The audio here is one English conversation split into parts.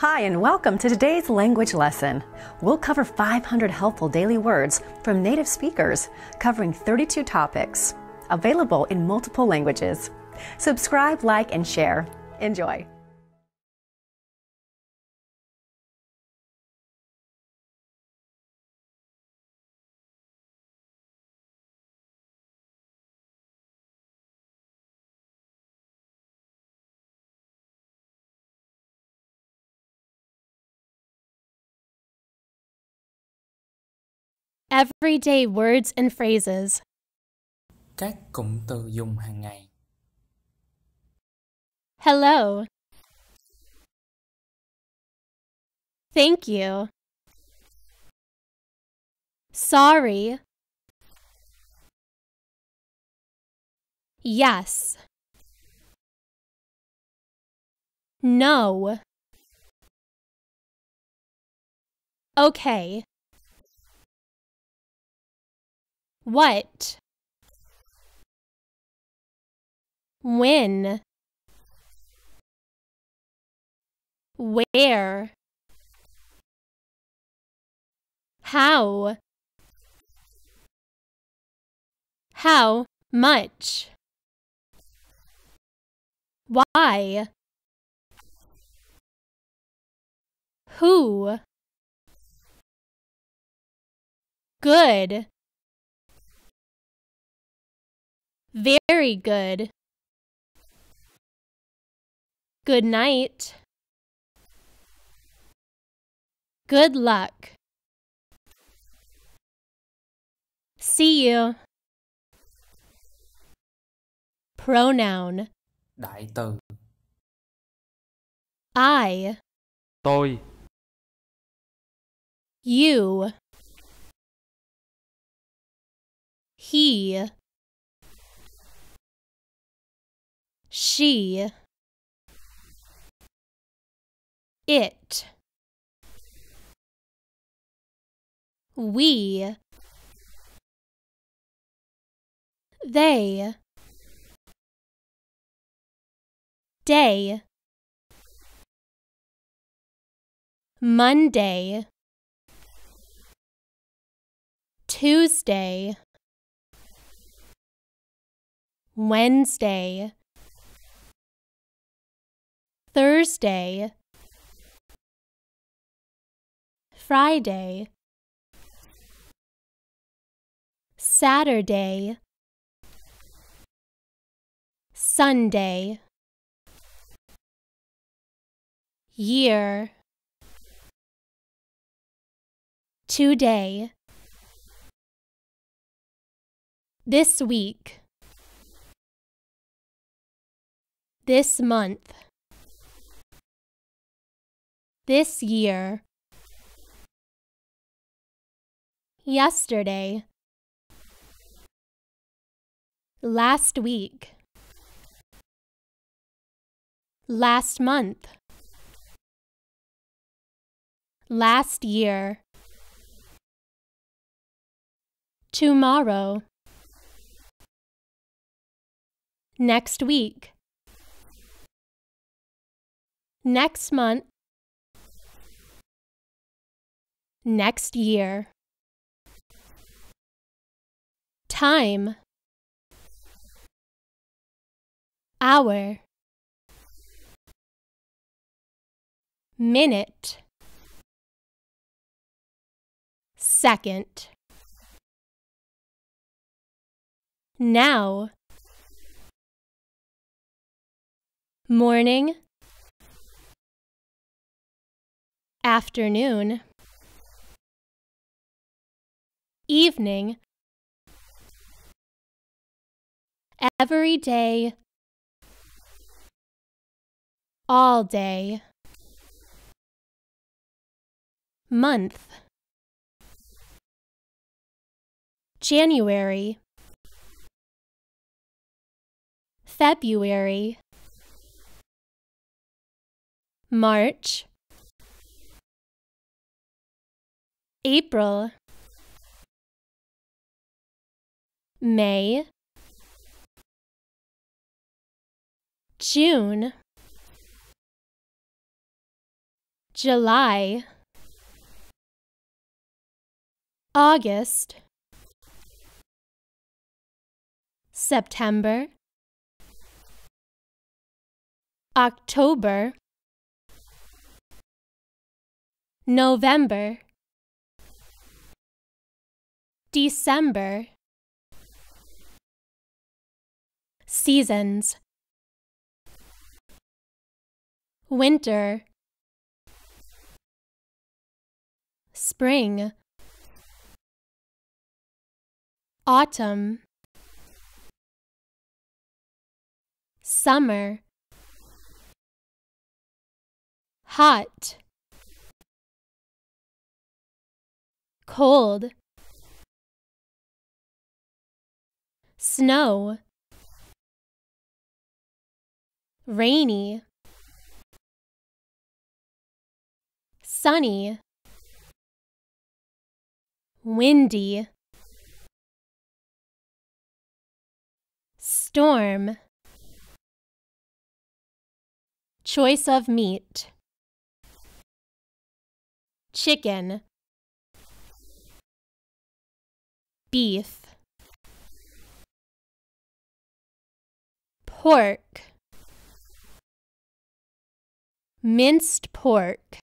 Hi, and welcome to today's language lesson. We'll cover 500 helpful daily words from native speakers, covering 32 topics, available in multiple languages. Subscribe, like, and share. Enjoy. everyday words and phrases. Các cụm từ dùng hàng ngày. Hello. Thank you. Sorry. Yes. No. Okay. What? When? Where? How? How much? Why? Who? Good. Very good. Good night. Good luck. See you. Pronoun. Đại từ. I. Tôi. You. He. she it we they day Monday Tuesday Wednesday Thursday, Friday, Saturday, Sunday, year, today, this week, this month. This year. Yesterday. Last week. Last month. Last year. Tomorrow. Next week. Next month. Next year. Time. Hour. Minute. Second. Now. Morning. Afternoon evening, every day, all day, month, January, February, March, April, May, June, July, August, September, October, November, December, Seasons Winter Spring Autumn Summer Hot Cold Snow rainy, sunny, windy, storm, choice of meat, chicken, beef, pork, minced pork,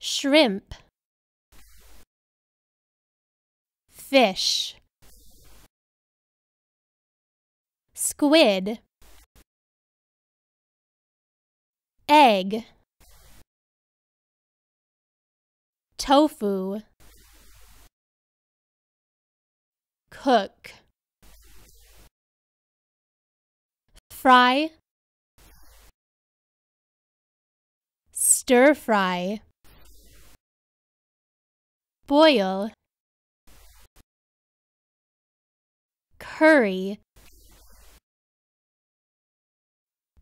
shrimp, fish, squid, egg, tofu, cook, fry, stir fry, boil, curry,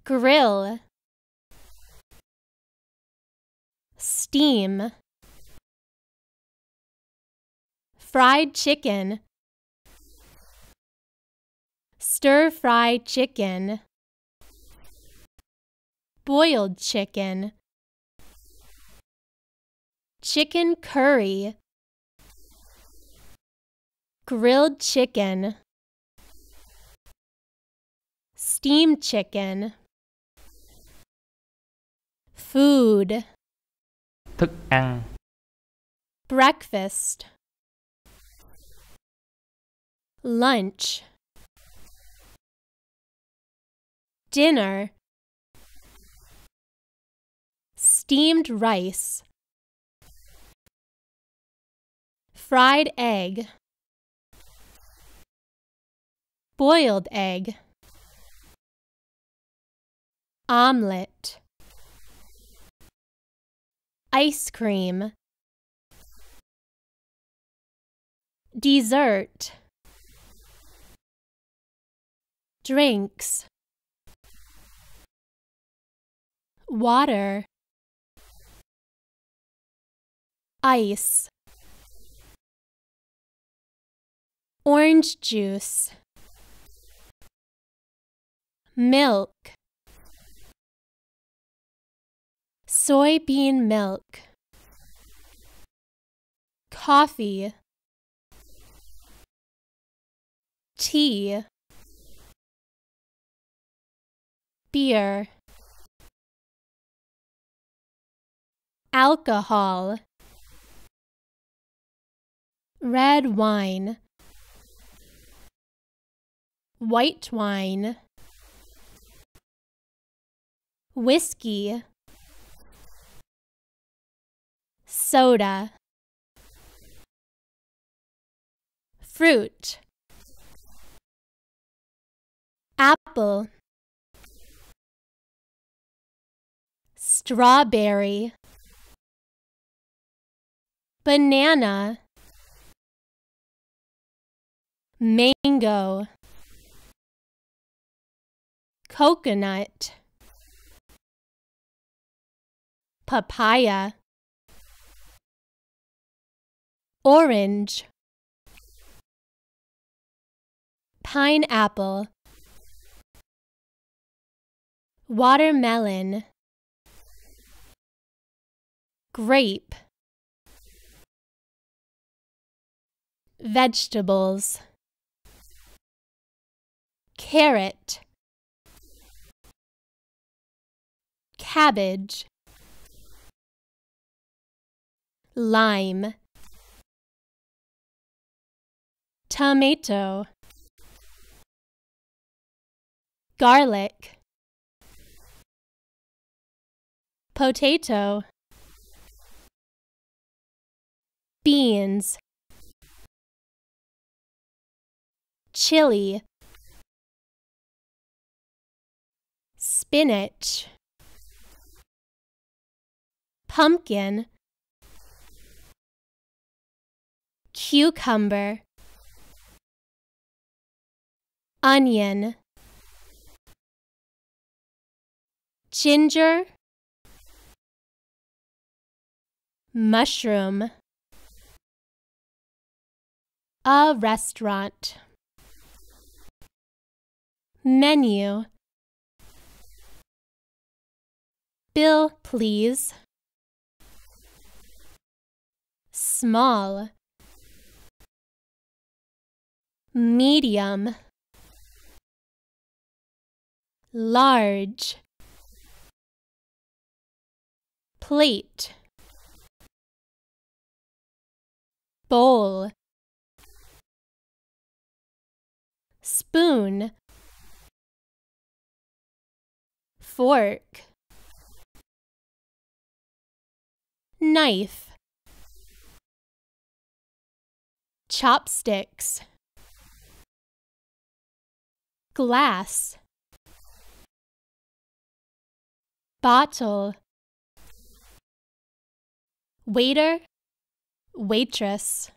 grill, steam, fried chicken, stir fried chicken, boiled chicken, Chicken curry. Grilled chicken. Steamed chicken. Food. Thức ăn. Breakfast. Lunch. Dinner. Steamed rice. fried egg, boiled egg, omelette, ice cream, dessert, drinks, water, ice. orange juice, milk, soybean milk, coffee, tea, beer, alcohol, red wine white wine, whiskey, soda, fruit, apple, strawberry, banana, mango, coconut papaya orange pineapple watermelon grape vegetables carrot cabbage lime tomato garlic potato beans chili spinach pumpkin, cucumber, onion, ginger, mushroom, a restaurant, menu, bill please. small medium large plate bowl spoon fork knife chopsticks, glass, bottle, waiter, waitress,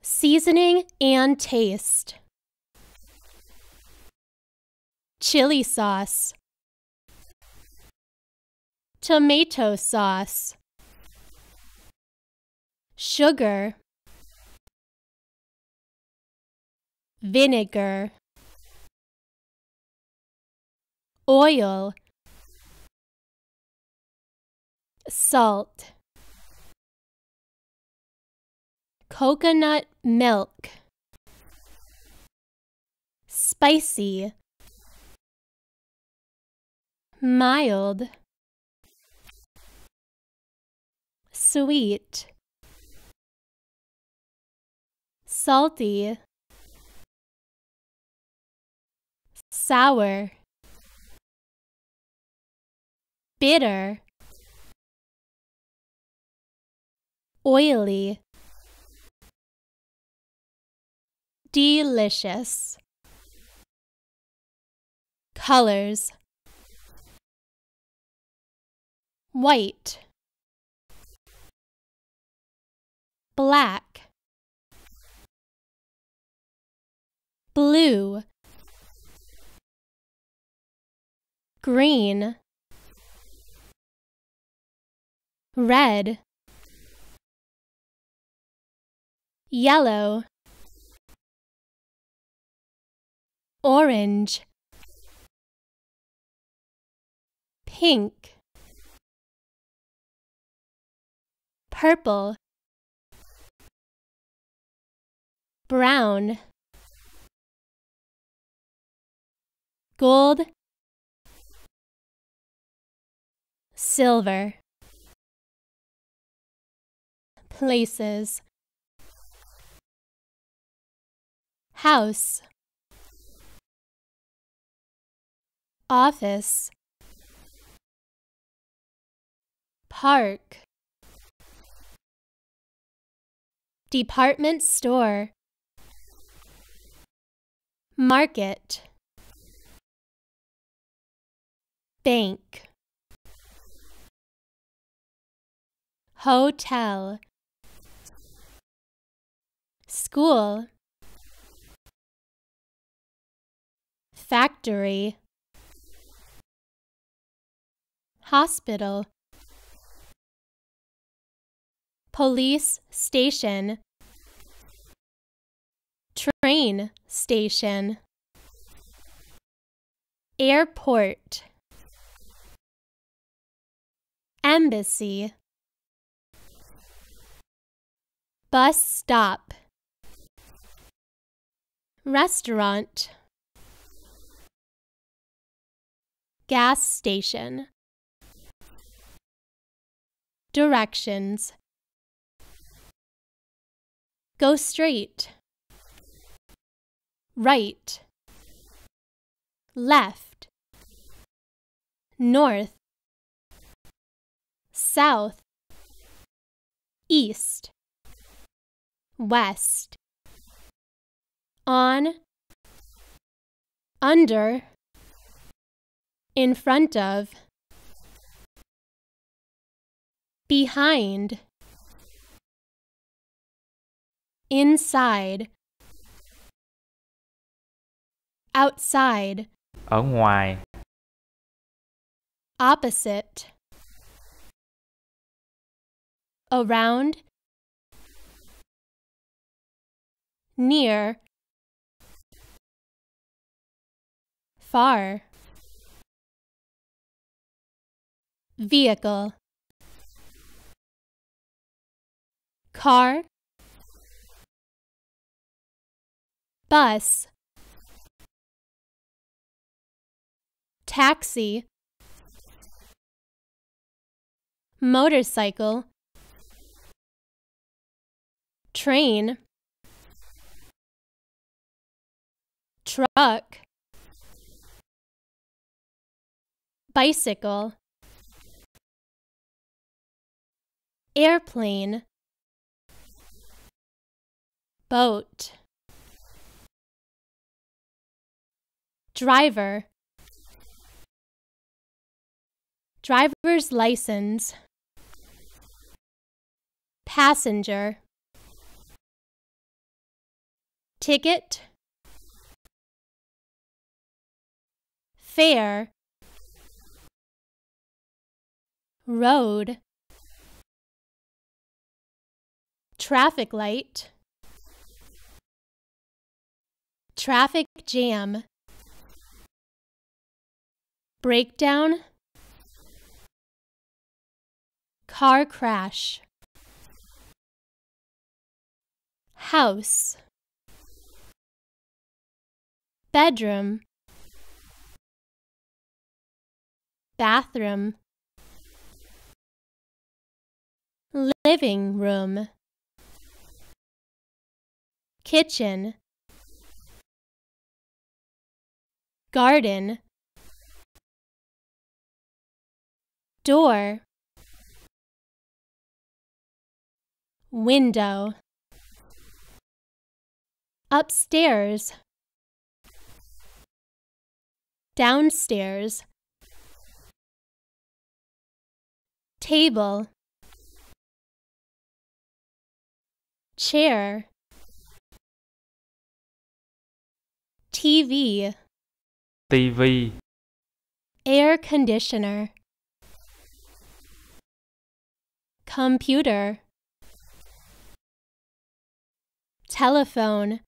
seasoning and taste, chili sauce, tomato sauce, sugar vinegar oil salt coconut milk spicy mild sweet salty sour bitter oily delicious colors white black blue green red yellow orange pink purple brown gold, silver, places, house, office, park, department store, market. bank hotel school factory hospital police station train station airport Embassy Bus stop Restaurant Gas station Directions Go straight Right Left North south, east, west, on, under, in front of, behind, inside, outside, ở ngoài, opposite, around, near, far, vehicle, car, bus, taxi, motorcycle, train truck bicycle airplane boat driver driver's license passenger ticket fare, road traffic light traffic jam breakdown car crash house bedroom bathroom living room kitchen garden door window upstairs downstairs, table, chair, TV, TV, air conditioner, computer, telephone,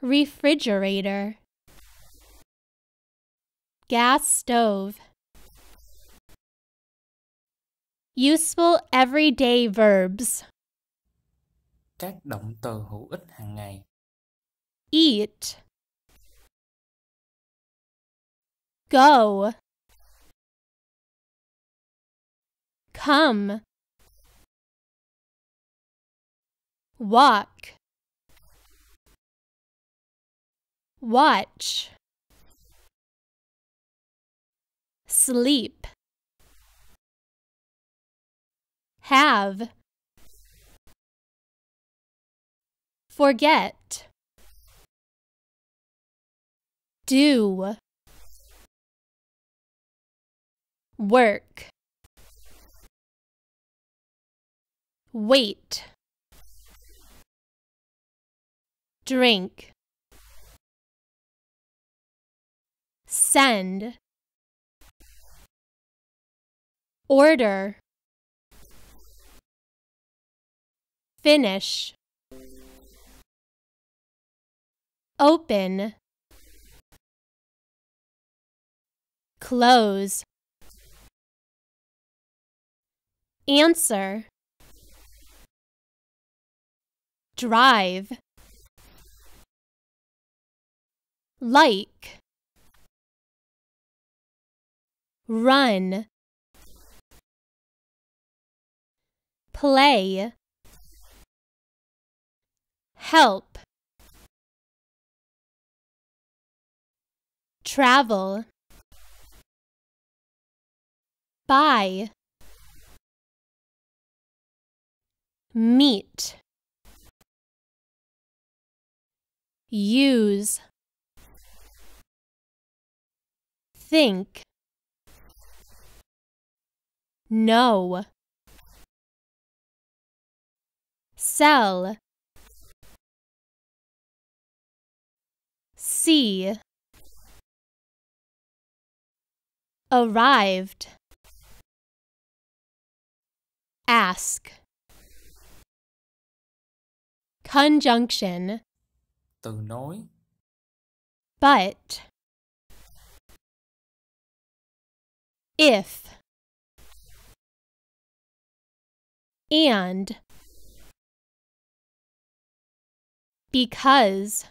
refrigerator, gas stove. Useful everyday verbs. Các động từ hữu ích hàng ngày. Eat. Go. Come. Walk. watch, sleep, have, forget, do, work, wait, drink, send, order, finish, open, close, answer, drive, like, run play help travel buy meet use think no. Sell. See. Arrived. Ask. Conjunction. Từ nối. But. If. and because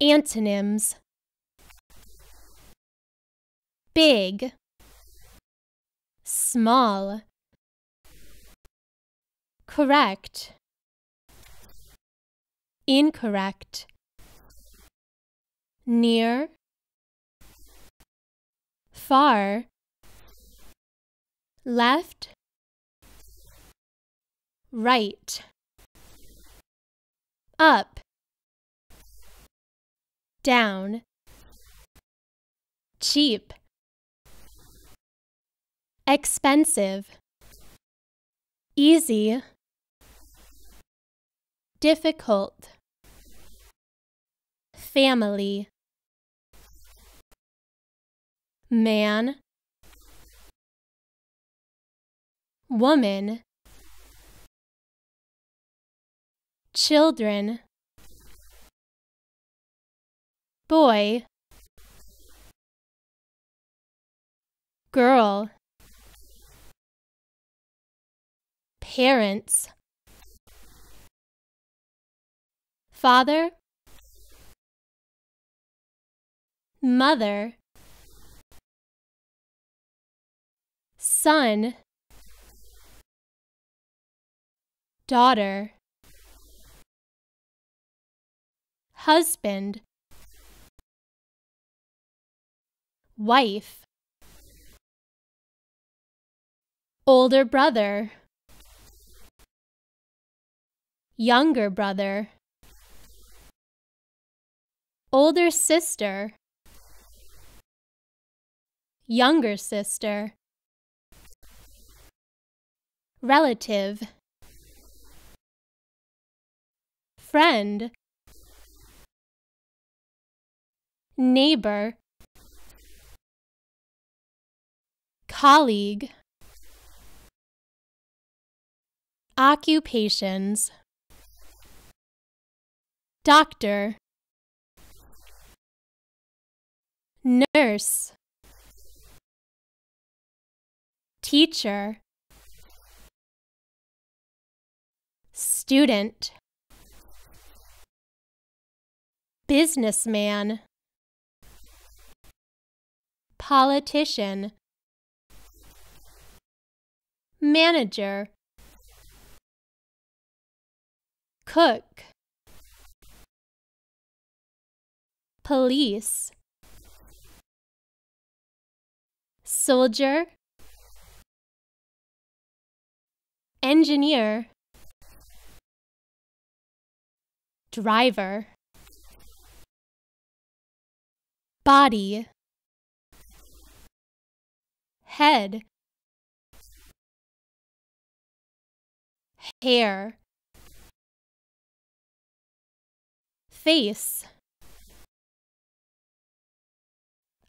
antonyms big small correct incorrect near far left, right, up, down, cheap, expensive, easy, difficult, family, man, woman, children, boy, girl, parents, father, mother, son, daughter, husband, wife, older brother, younger brother, older sister, younger sister, relative. friend, neighbor, colleague, occupations, doctor, nurse, teacher, student. businessman, politician, manager, cook, police, soldier, engineer, driver body head hair face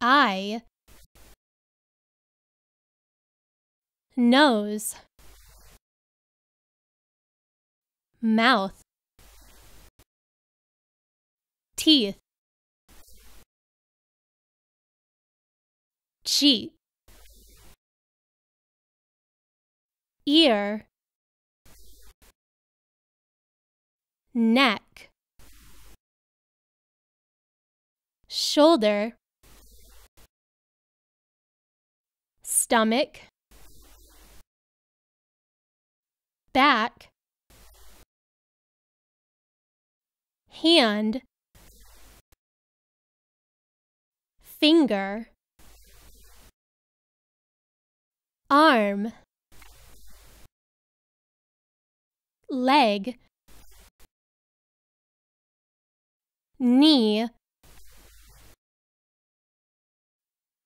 eye nose mouth teeth G ear neck shoulder stomach back hand finger arm leg knee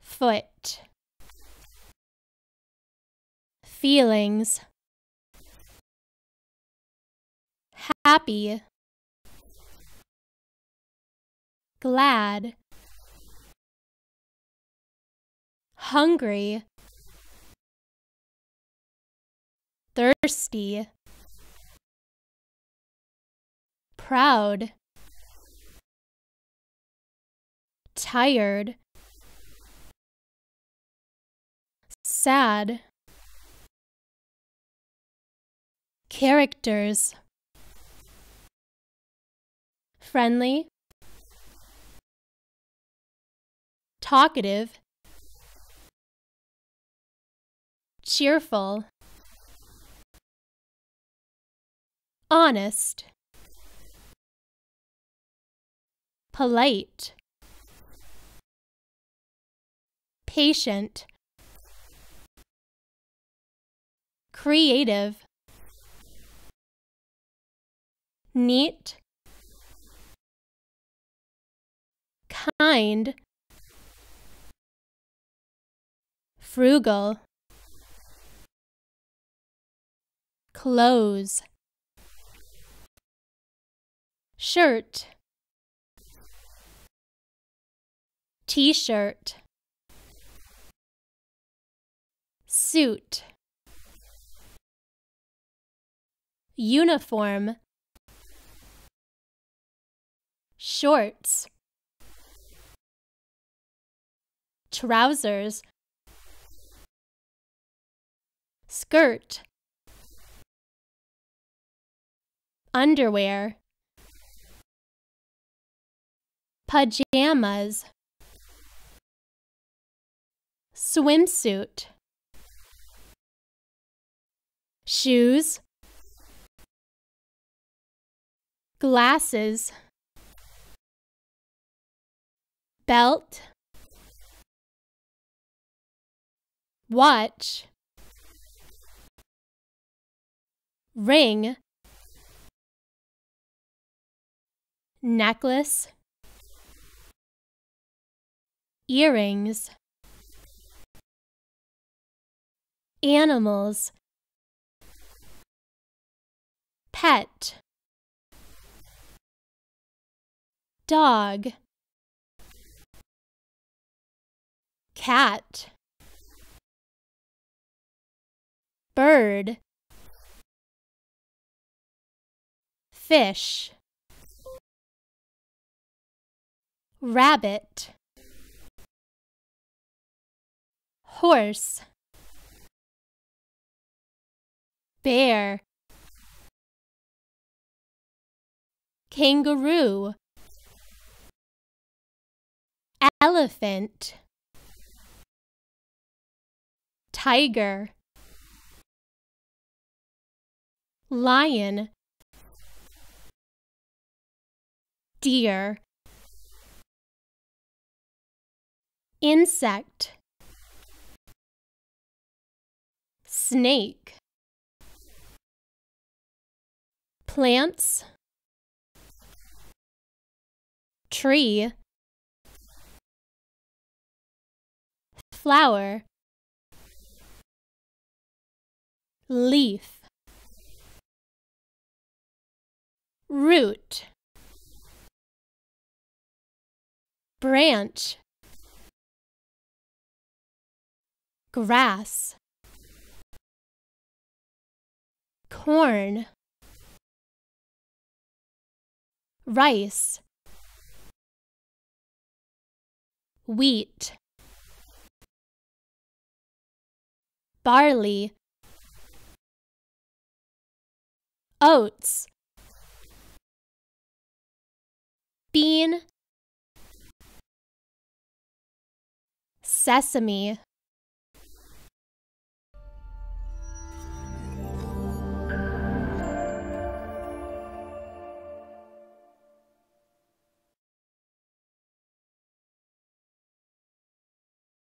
foot feelings happy glad hungry thirsty, proud, tired, sad, characters, friendly, talkative, cheerful, honest, polite, patient, creative, neat, kind, frugal, close shirt t-shirt suit uniform shorts trousers skirt underwear pajamas swimsuit shoes glasses belt watch ring necklace earrings, animals, pet, dog, cat, bird, fish, rabbit. horse bear kangaroo elephant tiger lion deer insect snake plants tree flower leaf root branch grass corn rice wheat barley oats bean sesame